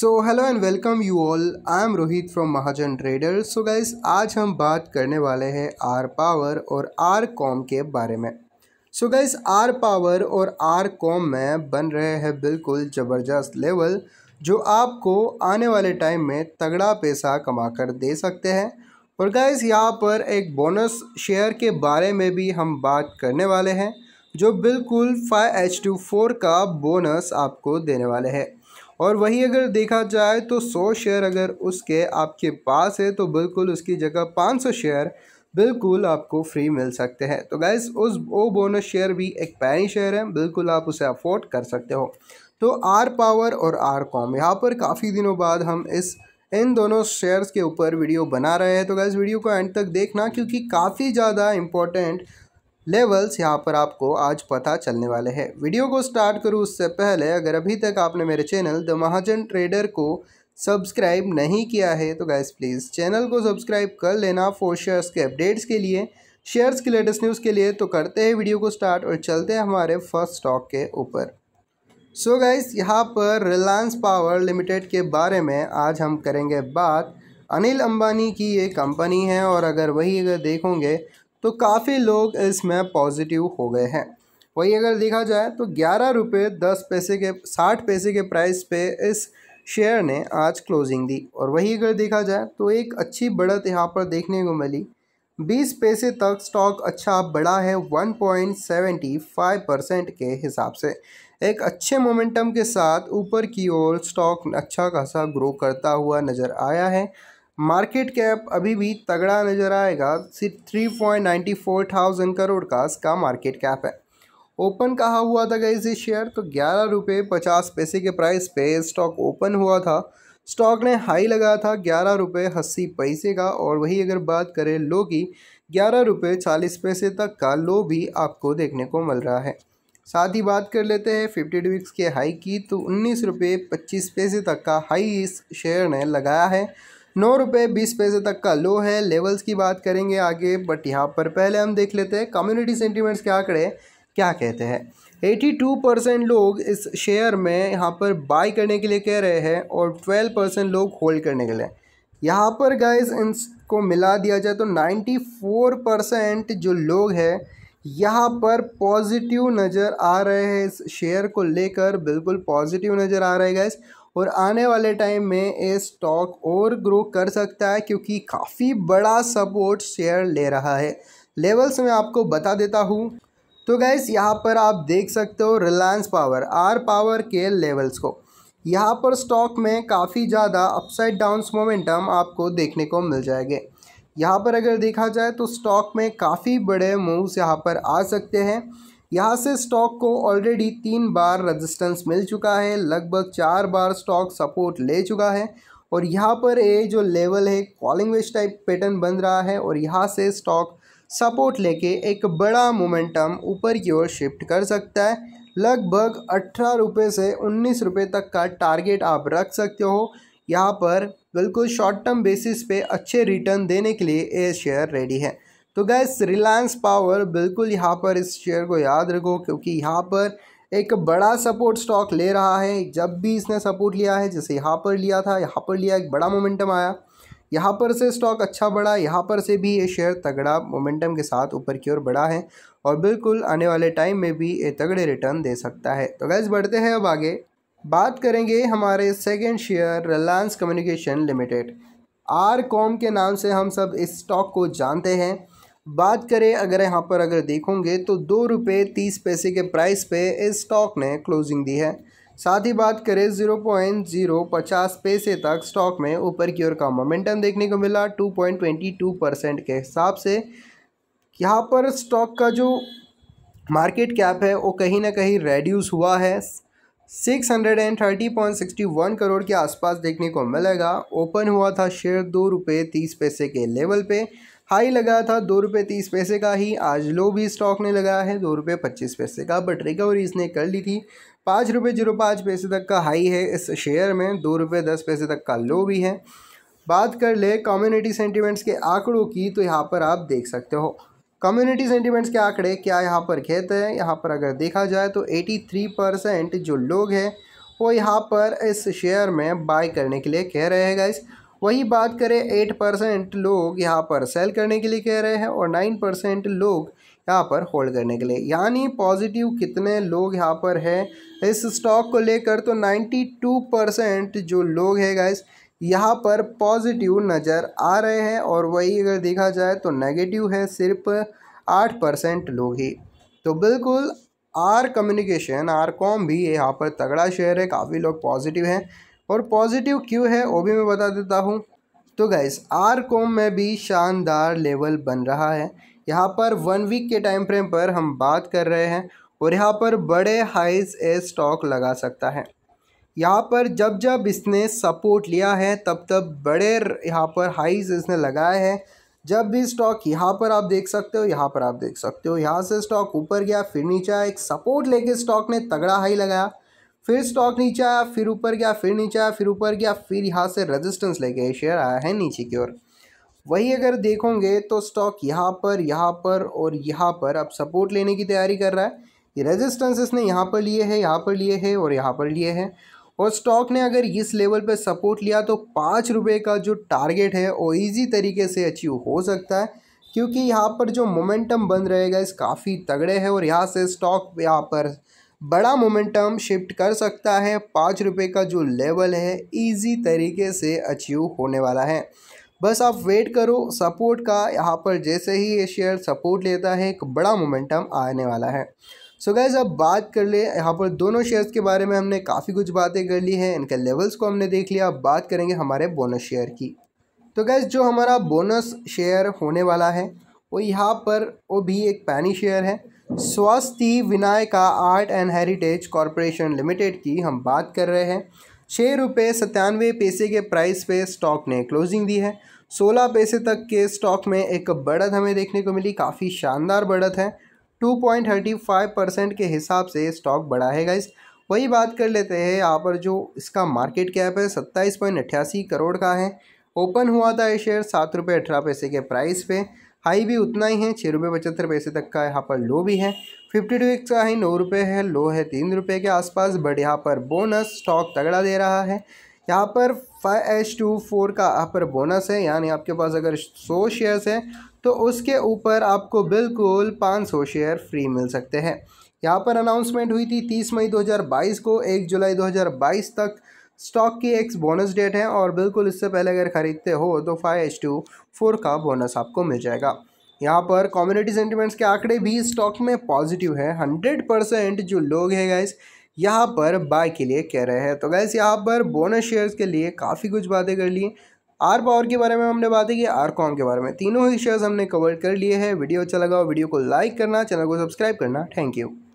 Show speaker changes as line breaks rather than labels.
so hello and welcome you all I am Rohit from Mahajan trader so guys आज हम बात करने वाले हैं आर पावर और आर कॉम के बारे में सो गाइज आर पावर और आर कॉम में बन रहे हैं बिल्कुल ज़बरदस्त लेवल जो आपको आने वाले टाइम में तगड़ा पैसा कमा कर दे सकते हैं और गाइज यहाँ पर एक बोनस शेयर के बारे में भी हम बात करने वाले हैं जो बिल्कुल फाइव एच टू फोर का बोनस आपको देने वाले हैं और वहीं अगर देखा जाए तो सौ शेयर अगर उसके आपके पास है तो बिल्कुल उसकी जगह पाँच सौ शेयर बिल्कुल आपको फ्री मिल सकते हैं तो गैस उस वो बोनस शेयर भी एक पैनी शेयर है बिल्कुल आप उसे अफोर्ड कर सकते हो तो आर पावर और आर कॉम यहाँ पर काफ़ी दिनों बाद हम इस इन दोनों शेयर्स के ऊपर वीडियो बना रहे हैं तो गैस वीडियो को एंड तक देखना क्योंकि काफ़ी ज़्यादा इम्पोर्टेंट लेवल्स यहाँ पर आपको आज पता चलने वाले हैं वीडियो को स्टार्ट करूँ उससे पहले अगर अभी तक आपने मेरे चैनल द महाजन ट्रेडर को सब्सक्राइब नहीं किया है तो गैस प्लीज़ चैनल को सब्सक्राइब कर लेना फोर शेयर्स के अपडेट्स के लिए शेयर्स के लेटेस्ट न्यूज़ के लिए तो करते हैं वीडियो को स्टार्ट और चलते हैं हमारे फर्स्ट स्टॉक के ऊपर सो so गाइस यहाँ पर रिलायंस पावर लिमिटेड के बारे में आज हम करेंगे बात अनिल अंबानी की ये कंपनी है और अगर वही अगर देखोगे तो काफ़ी लोग इसमें पॉजिटिव हो गए हैं वही अगर देखा जाए तो ग्यारह रुपये दस पैसे के साठ पैसे के प्राइस पे इस शेयर ने आज क्लोजिंग दी और वही अगर देखा जाए तो एक अच्छी बढ़त यहाँ पर देखने को मिली बीस पैसे तक स्टॉक अच्छा बढ़ा है one point seventy five percent के हिसाब से एक अच्छे मोमेंटम के साथ ऊपर की ओर स्टॉक अच्छा खासा ग्रो करता हुआ नज़र आया है मार्केट कैप अभी भी तगड़ा नज़र आएगा सिर्फ three point ninety four thousand crore का इसका मार्केट कैप है ओपन कहा हुआ था गई ये शेयर तो ग्यारह रुपये पचास पैसे के प्राइस पे स्टॉक ओपन हुआ था स्टॉक ने हाई लगाया था ग्यारह रुपये अस्सी पैसे का और वही अगर बात करें लो की ग्यारह रुपये चालीस पैसे तक का लो भी आपको देखने को मिल रहा है साथ ही बात कर लेते हैं फिफ्टी वीक्स के हाई की तो उन्नीस रुपये पच्चीस पैसे तक का हाई इस शेयर ने लगाया है नौ रुपये बीस पैसे तक का लो है लेवल्स की बात करेंगे आगे बट यहाँ पर पहले हम देख लेते हैं कम्युनिटी सेंटीमेंट्स के आंकड़े क्या कहते हैं एटी टू परसेंट लोग इस शेयर में यहाँ पर बाई करने के लिए कह रहे हैं और ट्वेल्व परसेंट लोग होल्ड करने के लिए यहाँ पर गाइस इनको मिला दिया जाए तो नाइन्टी परसेंट जो लोग हैं यहाँ पर पॉजिटिव नज़र आ रहे हैं इस शेयर को लेकर बिल्कुल पॉजिटिव नज़र आ रहे हैं गैस और आने वाले टाइम में ये स्टॉक और ग्रो कर सकता है क्योंकि काफ़ी बड़ा सपोर्ट शेयर ले रहा है लेवल्स मैं आपको बता देता हूँ तो गैस यहाँ पर आप देख सकते हो रिलायंस पावर आर पावर के लेवल्स को यहाँ पर स्टॉक में काफ़ी ज़्यादा अपसाइड डाउन्स मोमेंटम आपको देखने को मिल जाएंगे यहाँ पर अगर देखा जाए तो स्टॉक में काफ़ी बड़े मूव्स यहाँ पर आ सकते हैं यहाँ से स्टॉक को ऑलरेडी तीन बार रेजिस्टेंस मिल चुका है लगभग चार बार स्टॉक सपोर्ट ले चुका है और यहाँ पर ये जो लेवल है कॉलिंग वेज टाइप पैटर्न बन रहा है और यहाँ से स्टॉक सपोर्ट लेके एक बड़ा मोमेंटम ऊपर की ओर शिफ्ट कर सकता है लगभग अठारह रुपये से उन्नीस रुपये तक का टारगेट आप रख सकते हो यहाँ पर बिल्कुल शॉर्ट टर्म बेसिस पे अच्छे रिटर्न देने के लिए ये शेयर रेडी है तो गैस रिलायंस पावर बिल्कुल यहाँ पर इस शेयर को याद रखो क्योंकि यहाँ पर एक बड़ा सपोर्ट स्टॉक ले रहा है जब भी इसने सपोर्ट लिया है जैसे यहाँ पर लिया था यहाँ पर लिया एक बड़ा मोमेंटम आया यहाँ पर से स्टॉक अच्छा बढ़ा यहाँ पर से भी ये शेयर तगड़ा मोमेंटम के साथ ऊपर की ओर बढ़ा है और बिल्कुल आने वाले टाइम में भी ये तगड़े रिटर्न दे सकता है तो गैस बढ़ते हैं अब आगे बात करेंगे हमारे second share Reliance communication limited R com के नाम से हम सब इस स्टॉक को जानते हैं बात करें अगर यहाँ पर अगर देखोगे तो दो रुपये तीस पैसे के प्राइस पे इस स्टॉक ने क्लोजिंग दी है साथ ही बात करें ज़ीरो पॉइंट ज़ीरो पचास पैसे तक स्टॉक में ऊपर की ओर का मोमेंटम देखने को मिला two point twenty two percent के हिसाब से यहाँ पर स्टॉक का जो मार्केट कैप है वो कहीं ना कहीं रेड्यूस हुआ है six hundred and thirty point sixty one crore के आसपास देखने को मिलेगा ओपन हुआ था शेयर दो रुपये तीस पैसे के लेवल पे हाई लगा था दो रुपये तीस पैसे का ही आज लो भी स्टॉक ने लगाया है दो रुपये पच्चीस पैसे का बट रिकवरी इसने कर ली थी पाँच रुपये जीरो पाँच पैसे तक का हाई है इस शेयर में दो रुपये दस पैसे तक का लो भी है बात कर ले कम्युनिटी सेंटिमेंट्स के आंकड़ों की तो यहाँ पर आप देख सकते हो कम्युनिटी सेंटिमेंट्स के आंकड़े क्या यहाँ पर कहते हैं यहाँ पर अगर देखा जाए तो थ्री परसेंट जो लोग हैं वो यहाँ पर इस शेयर में बाय करने के लिए कह रहे हैं गाइस वहीं बात करें एट परसेंट लोग यहाँ पर सेल करने के लिए कह रहे हैं और नाइन परसेंट लोग यहाँ पर होल्ड करने के लिए यानी पॉजिटिव कितने लोग यहाँ पर है इस स्टॉक को लेकर तो नाइन्टी टू परसेंट जो लोग है गाइस यहाँ पर पॉजिटिव नज़र आ रहे हैं और वही अगर देखा जाए तो नेगेटिव है सिर्फ आठ परसेंट लोग ही तो बिल्कुल आर कम्युनिकेशन आर कॉम भी यहाँ पर तगड़ा शेयर है काफ़ी लोग पॉजिटिव हैं और पॉजिटिव क्यों है वो भी मैं बता देता हूँ तो गैस आर कॉम में भी शानदार लेवल बन रहा है यहाँ पर वन वीक के टाइम फ्रेम पर हम बात कर रहे हैं और यहाँ पर बड़े हाइज ए स्टॉक लगा सकता है यहाँ पर जब जब इसने सपोर्ट लिया है तब तब बड़े यहाँ पर हाइज इसने लगाए हैं जब भी स्टॉक यहाँ पर आप देख सकते हो यहाँ पर आप देख सकते हो यहाँ से स्टॉक ऊपर गया फिर नीचे एक सपोर्ट लेके स्टॉक ने तगड़ा हाई लगाया फिर स्टॉक नीचे आया फिर ऊपर गया फिर नीचे आया फिर ऊपर गया फिर यहाँ से रेजिस्टेंस लेके शेयर आया है नीचे की ओर वही अगर देखोगे तो स्टॉक यहाँ पर यहाँ पर और यहाँ पर अब सपोर्ट लेने की तैयारी कर रहा है ये रेजिस्टेंस इसने यहाँ पर लिए है यहाँ पर लिए है और यहाँ पर लिए है और स्टॉक ने अगर इस लेवल पर सपोर्ट लिया तो पाँच रुपये का जो टारगेट है वो ईजी तरीके से अचीव हो सकता है क्योंकि यहाँ पर जो मोमेंटम बन रहेगा इस काफ़ी तगड़े है और यहाँ से स्टॉक यहाँ पर बड़ा मोमेंटम शिफ्ट कर सकता है पाँच रुपये का जो लेवल है इजी तरीके से अचीव होने वाला है बस आप वेट करो सपोर्ट का यहाँ पर जैसे ही ये शेयर सपोर्ट लेता है एक बड़ा मोमेंटम आने वाला है सो गैज़ अब बात कर ले यहाँ पर दोनों शेयर्स के बारे में हमने काफ़ी कुछ बातें कर ली हैं इनके लेवल्स को हमने देख लिया अब बात करेंगे हमारे बोनस शेयर की तो गैज़ जो हमारा बोनस शेयर होने वाला है वो यहाँ पर वो भी एक पैनी शेयर है Swasti Vinayaka art and heritage corporation limited की हम बात कर रहे हैं छः रुपये सत्तानवे पैसे के प्राइस पे स्टॉक ने क्लोजिंग दी है सोलह पैसे तक के स्टॉक में एक बढ़त हमें देखने को मिली काफ़ी शानदार बढ़त है two point thirty five percent के हिसाब से स्टॉक बढ़ा है गाइस वही बात कर लेते हैं यहाँ पर जो इसका मार्केट कैप है सत्ताईस पॉइंट अट्ठासी करोड़ का है ओपन हुआ था ये शेयर सात रुपये अठारह पैसे के प्राइस पे हाई भी उतना ही है छः रुपये पचहत्तर पैसे तक का यहाँ पर लो भी है फिफ्टी टू एक्स का हाई नौ रुपये है लो है तीन रुपये के आसपास बट यहाँ पर बोनस स्टॉक तगड़ा दे रहा है यहाँ पर फाइव एच टू फोर का यहाँ पर बोनस है यानी आपके पास अगर सौ शेयर्स है तो उसके ऊपर आपको बिल्कुल पाँच सौ शेयर फ्री मिल सकते हैं यहाँ पर अनाउंसमेंट हुई थी तीस मई बाईस को एक जुलाई बाईस तक स्टॉक की एक बोनस डेट है और बिल्कुल इससे पहले अगर ख़रीदते हो तो फाइव एच टू फोर का बोनस आपको मिल जाएगा यहाँ पर कम्युनिटी सेंटिमेंट्स के आंकड़े भी स्टॉक में पॉजिटिव है हंड्रेड परसेंट जो लोग हैं गैस यहाँ पर बाय के लिए कह रहे हैं तो गैस यहाँ पर बोनस शेयर्स के लिए काफ़ी कुछ बातें कर ली आर पावर के बारे में हमने बातें की आर कॉम के बारे में तीनों ही शेयर्स हमने कवर कर लिए हैं वीडियो अच्छा लगा वीडियो को लाइक करना चैनल को सब्सक्राइब करना थैंक यू